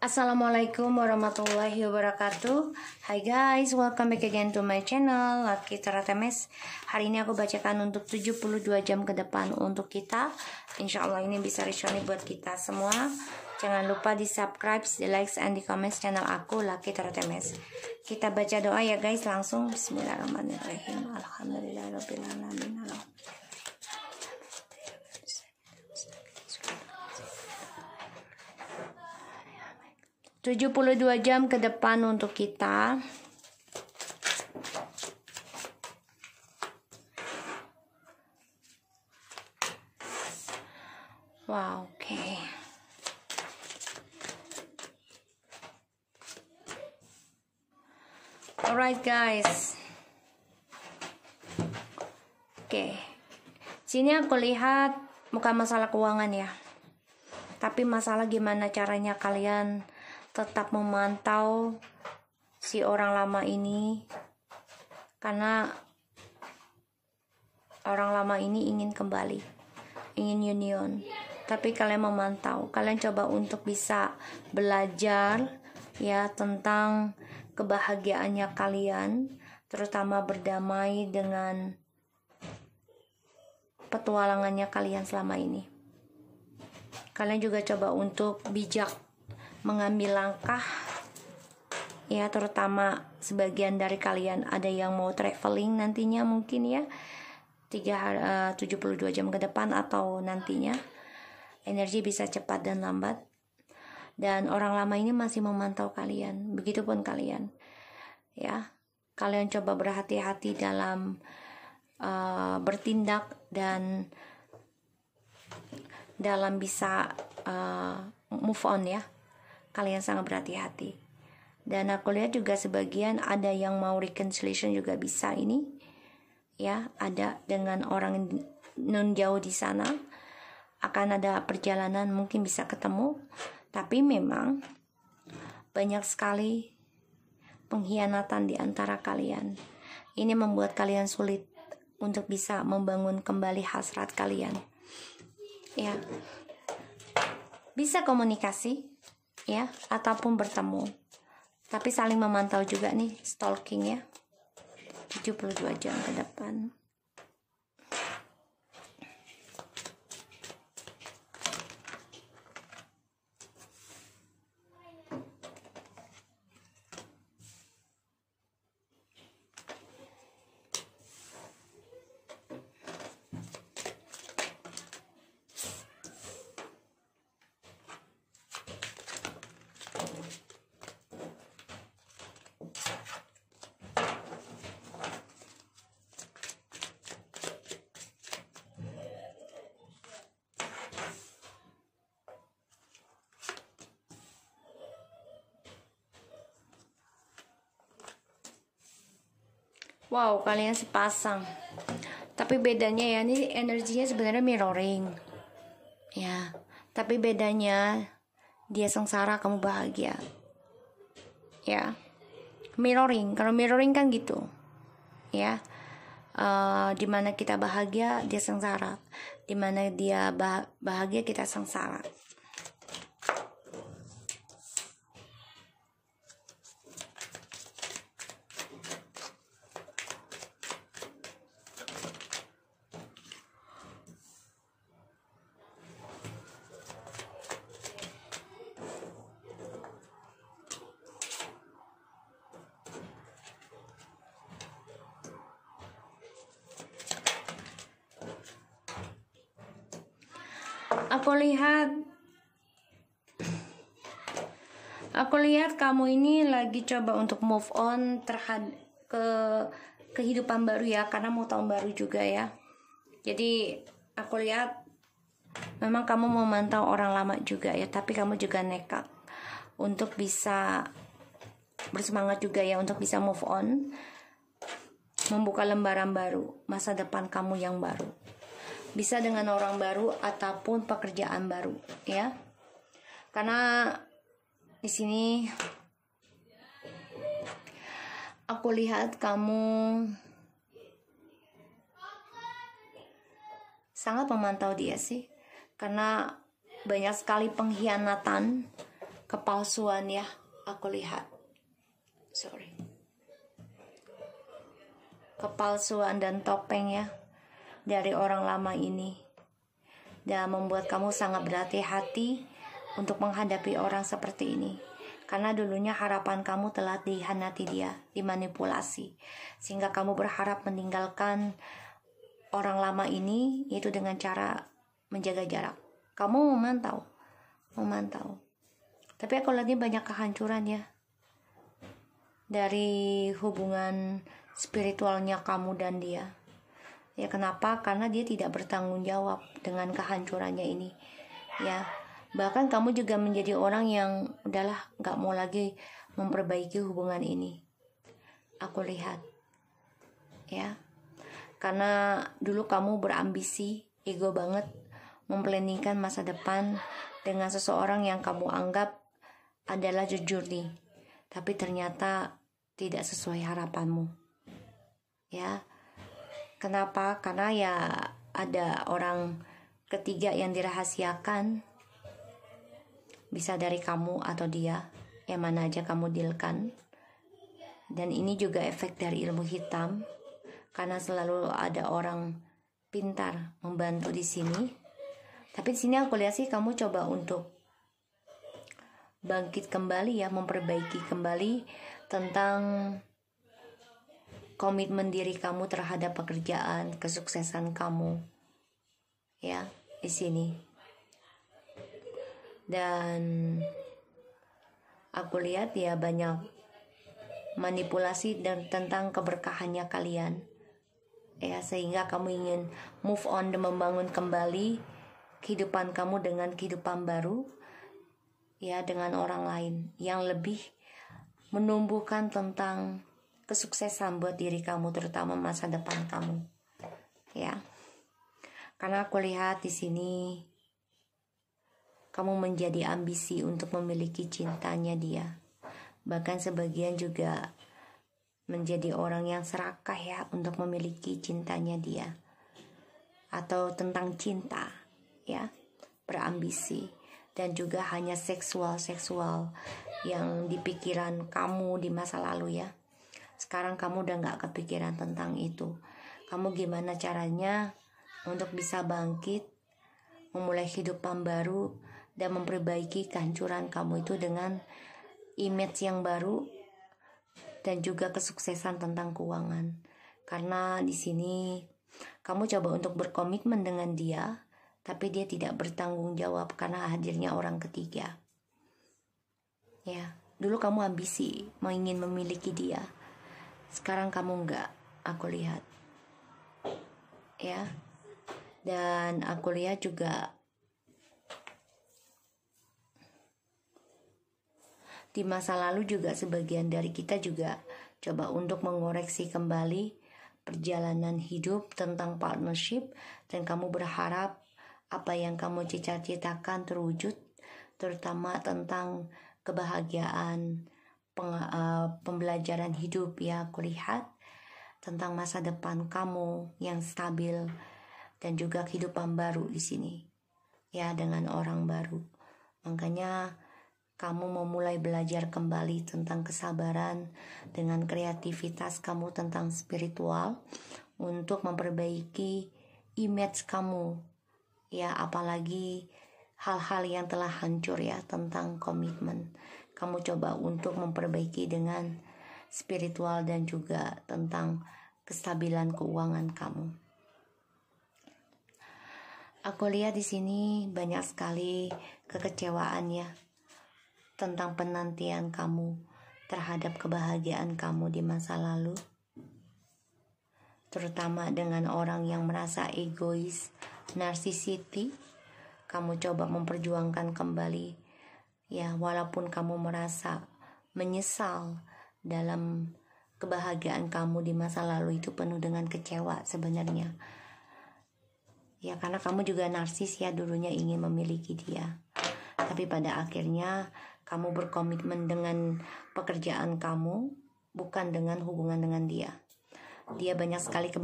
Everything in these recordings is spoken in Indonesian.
Assalamualaikum warahmatullahi wabarakatuh Hai guys, welcome back again to my channel Lucky Teratemes Hari ini aku bacakan untuk 72 jam ke depan untuk kita Insya Allah ini bisa resonate buat kita semua Jangan lupa di subscribe, di like, and di comment channel aku Lucky Teratemes Kita baca doa ya guys langsung Bismillahirrahmanirrahim Alhamdulillahirrahmanirrahim 72 jam ke depan untuk kita wow oke okay. alright guys oke okay. sini aku lihat muka masalah keuangan ya tapi masalah gimana caranya kalian tetap memantau si orang lama ini karena orang lama ini ingin kembali ingin union tapi kalian memantau kalian coba untuk bisa belajar ya tentang kebahagiaannya kalian terutama berdamai dengan petualangannya kalian selama ini kalian juga coba untuk bijak mengambil langkah ya terutama sebagian dari kalian ada yang mau traveling nantinya mungkin ya 3 uh, 72 jam ke depan atau nantinya energi bisa cepat dan lambat dan orang lama ini masih memantau kalian begitupun kalian ya kalian coba berhati-hati dalam uh, bertindak dan dalam bisa uh, move on ya kalian sangat berhati-hati. Dan aku lihat juga sebagian ada yang mau reconciliation juga bisa ini. Ya, ada dengan orang non jauh di sana akan ada perjalanan mungkin bisa ketemu, tapi memang banyak sekali pengkhianatan di antara kalian. Ini membuat kalian sulit untuk bisa membangun kembali hasrat kalian. Ya. Bisa komunikasi, ya ataupun bertemu tapi saling memantau juga nih stalking ya 72 jam ke depan Wow, kalian sepasang. Tapi bedanya ya, ini energinya sebenarnya mirroring. Ya, tapi bedanya dia sengsara, kamu bahagia. Ya. Mirroring, kalau mirroring kan gitu. Ya. Uh, dimana kita bahagia, dia sengsara. Dimana dia bahagia, kita sengsara. Aku lihat Aku lihat kamu ini lagi coba untuk move on terhad ke kehidupan baru ya karena mau tahun baru juga ya. Jadi aku lihat memang kamu mau mantau orang lama juga ya, tapi kamu juga nekat untuk bisa bersemangat juga ya untuk bisa move on membuka lembaran baru, masa depan kamu yang baru bisa dengan orang baru ataupun pekerjaan baru ya karena di sini aku lihat kamu sangat memantau dia sih karena banyak sekali pengkhianatan kepalsuan ya aku lihat sorry kepalsuan dan topeng ya dari orang lama ini dan membuat kamu sangat berhati-hati untuk menghadapi orang seperti ini karena dulunya harapan kamu telah dihanati dia, dimanipulasi, sehingga kamu berharap meninggalkan orang lama ini, yaitu dengan cara menjaga jarak. Kamu memantau, memantau. Tapi aku lagi banyak kehancuran ya dari hubungan spiritualnya kamu dan dia. Ya kenapa? Karena dia tidak bertanggung jawab dengan kehancurannya ini. Ya, bahkan kamu juga menjadi orang yang udahlah nggak mau lagi memperbaiki hubungan ini. Aku lihat, ya, karena dulu kamu berambisi, ego banget, memplaningkan masa depan dengan seseorang yang kamu anggap adalah jujur nih, tapi ternyata tidak sesuai harapanmu. Ya, Kenapa? Karena ya ada orang ketiga yang dirahasiakan. Bisa dari kamu atau dia, yang mana aja kamu dealkan. Dan ini juga efek dari ilmu hitam, karena selalu ada orang pintar membantu di sini. Tapi di sini aku lihat sih kamu coba untuk bangkit kembali ya, memperbaiki kembali tentang komitmen diri kamu terhadap pekerjaan, kesuksesan kamu. Ya, di sini. Dan aku lihat ya banyak manipulasi dan tentang keberkahannya kalian. Ya, sehingga kamu ingin move on dan membangun kembali kehidupan kamu dengan kehidupan baru ya dengan orang lain yang lebih menumbuhkan tentang kesuksesan buat diri kamu terutama masa depan kamu ya karena aku lihat di sini kamu menjadi ambisi untuk memiliki cintanya dia bahkan sebagian juga menjadi orang yang serakah ya untuk memiliki cintanya dia atau tentang cinta ya berambisi dan juga hanya seksual-seksual yang di pikiran kamu di masa lalu ya sekarang kamu udah nggak kepikiran tentang itu kamu gimana caranya untuk bisa bangkit memulai kehidupan baru dan memperbaiki kehancuran kamu itu dengan image yang baru dan juga kesuksesan tentang keuangan karena di sini kamu coba untuk berkomitmen dengan dia tapi dia tidak bertanggung jawab karena hadirnya orang ketiga ya dulu kamu ambisi mau ingin memiliki dia sekarang kamu enggak, aku lihat. Ya. Dan aku lihat juga di masa lalu juga sebagian dari kita juga coba untuk mengoreksi kembali perjalanan hidup tentang partnership dan kamu berharap apa yang kamu cita-citakan terwujud terutama tentang kebahagiaan peng, uh, pembelajaran hidup ya aku lihat tentang masa depan kamu yang stabil dan juga kehidupan baru di sini ya dengan orang baru makanya kamu mau mulai belajar kembali tentang kesabaran dengan kreativitas kamu tentang spiritual untuk memperbaiki image kamu ya apalagi hal-hal yang telah hancur ya tentang komitmen kamu coba untuk memperbaiki dengan spiritual dan juga tentang kestabilan keuangan kamu. Aku lihat di sini banyak sekali kekecewaan ya tentang penantian kamu terhadap kebahagiaan kamu di masa lalu. Terutama dengan orang yang merasa egois, narsisiti, kamu coba memperjuangkan kembali Ya, walaupun kamu merasa menyesal dalam kebahagiaan kamu di masa lalu itu penuh dengan kecewa sebenarnya. Ya, karena kamu juga narsis ya dulunya ingin memiliki dia. Tapi pada akhirnya kamu berkomitmen dengan pekerjaan kamu bukan dengan hubungan dengan dia. Dia banyak sekali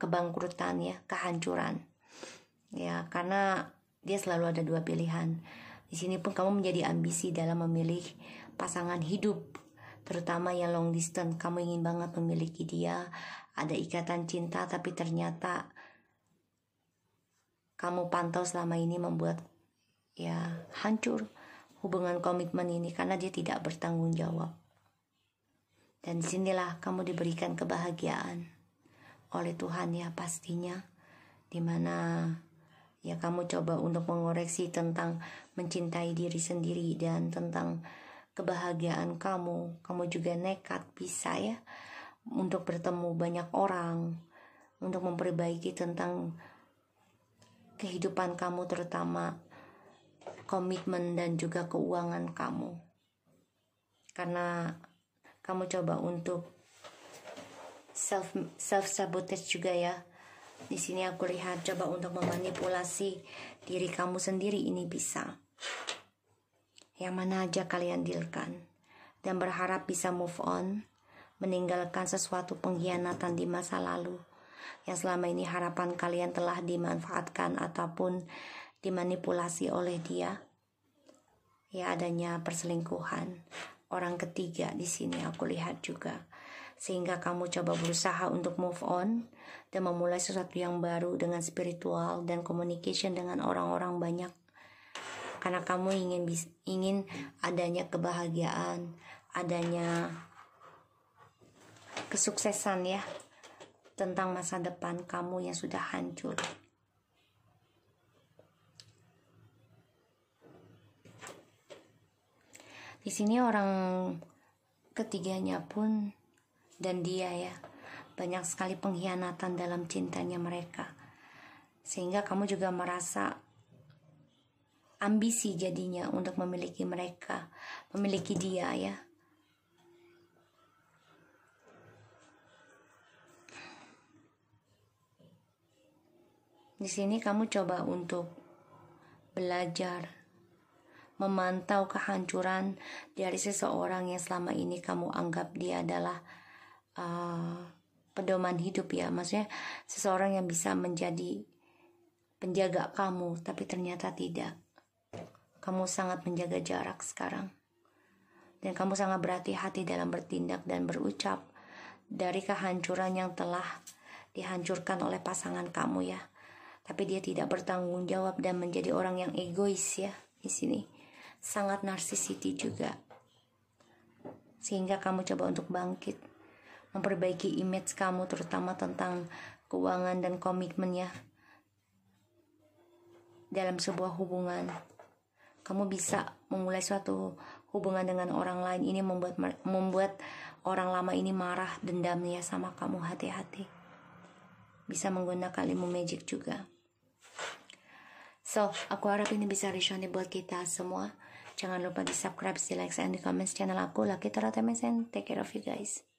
kebangkrutan ya, kehancuran. Ya, karena dia selalu ada dua pilihan di sini pun kamu menjadi ambisi dalam memilih pasangan hidup, terutama yang long distance. Kamu ingin banget memiliki dia, ada ikatan cinta, tapi ternyata kamu pantau selama ini membuat ya hancur hubungan komitmen ini karena dia tidak bertanggung jawab. Dan disinilah kamu diberikan kebahagiaan oleh Tuhan ya pastinya, dimana ya kamu coba untuk mengoreksi tentang mencintai diri sendiri dan tentang kebahagiaan kamu kamu juga nekat bisa ya untuk bertemu banyak orang untuk memperbaiki tentang kehidupan kamu terutama komitmen dan juga keuangan kamu karena kamu coba untuk self self sabotage juga ya di sini aku lihat coba untuk memanipulasi diri kamu sendiri ini bisa. Yang mana aja kalian dealkan dan berharap bisa move on, meninggalkan sesuatu pengkhianatan di masa lalu yang selama ini harapan kalian telah dimanfaatkan ataupun dimanipulasi oleh dia. Ya adanya perselingkuhan orang ketiga di sini aku lihat juga sehingga kamu coba berusaha untuk move on dan memulai sesuatu yang baru dengan spiritual dan communication dengan orang-orang banyak karena kamu ingin ingin adanya kebahagiaan, adanya kesuksesan ya tentang masa depan kamu yang sudah hancur. Di sini orang ketiganya pun dan dia ya banyak sekali pengkhianatan dalam cintanya mereka sehingga kamu juga merasa ambisi jadinya untuk memiliki mereka memiliki dia ya di sini kamu coba untuk belajar memantau kehancuran dari seseorang yang selama ini kamu anggap dia adalah Eh, pedoman hidup ya maksudnya seseorang yang bisa menjadi penjaga kamu tapi ternyata tidak kamu sangat menjaga jarak sekarang dan kamu sangat berhati-hati dalam bertindak dan berucap dari kehancuran yang telah dihancurkan oleh pasangan kamu ya tapi dia tidak bertanggung jawab dan menjadi orang yang egois ya di sini sangat narsisiti juga sehingga kamu coba untuk bangkit memperbaiki image kamu terutama tentang keuangan dan komitmen ya dalam sebuah hubungan kamu bisa memulai suatu hubungan dengan orang lain ini membuat membuat orang lama ini marah dendamnya sama kamu hati-hati bisa menggunakan limu magic juga so aku harap ini bisa resonate buat kita semua jangan lupa di subscribe di like and di comments channel aku Lucky terutama MSN take care of you guys